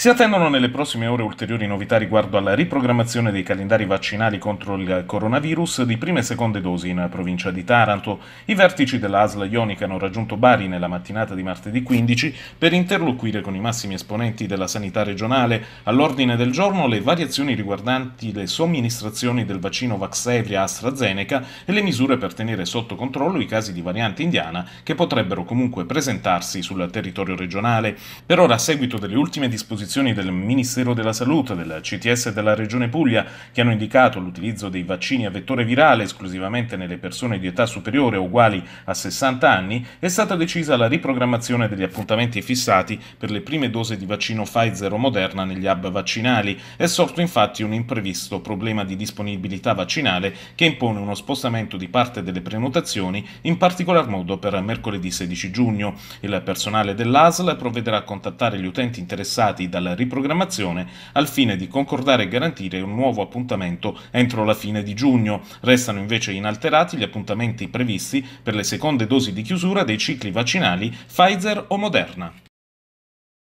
Si attendono nelle prossime ore ulteriori novità riguardo alla riprogrammazione dei calendari vaccinali contro il coronavirus di prime e seconde dosi in provincia di Taranto. I vertici della Ionica hanno raggiunto Bari nella mattinata di martedì 15 per interloquire con i massimi esponenti della sanità regionale. All'ordine del giorno le variazioni riguardanti le somministrazioni del vaccino Vaxevria AstraZeneca e le misure per tenere sotto controllo i casi di variante indiana che potrebbero comunque presentarsi sul territorio regionale. Per ora, a seguito delle ultime disposizioni disposizioni del Ministero della Salute, del CTS e della Regione Puglia, che hanno indicato l'utilizzo dei vaccini a vettore virale esclusivamente nelle persone di età superiore o uguali a 60 anni, è stata decisa la riprogrammazione degli appuntamenti fissati per le prime dose di vaccino Pfizer o Moderna negli hub vaccinali. È sorto infatti un imprevisto problema di disponibilità vaccinale che impone uno spostamento di parte delle prenotazioni, in particolar modo per mercoledì 16 giugno. Il personale dell'ASL provvederà a contattare gli utenti interessati da dalla riprogrammazione al fine di concordare e garantire un nuovo appuntamento entro la fine di giugno. Restano invece inalterati gli appuntamenti previsti per le seconde dosi di chiusura dei cicli vaccinali Pfizer o Moderna.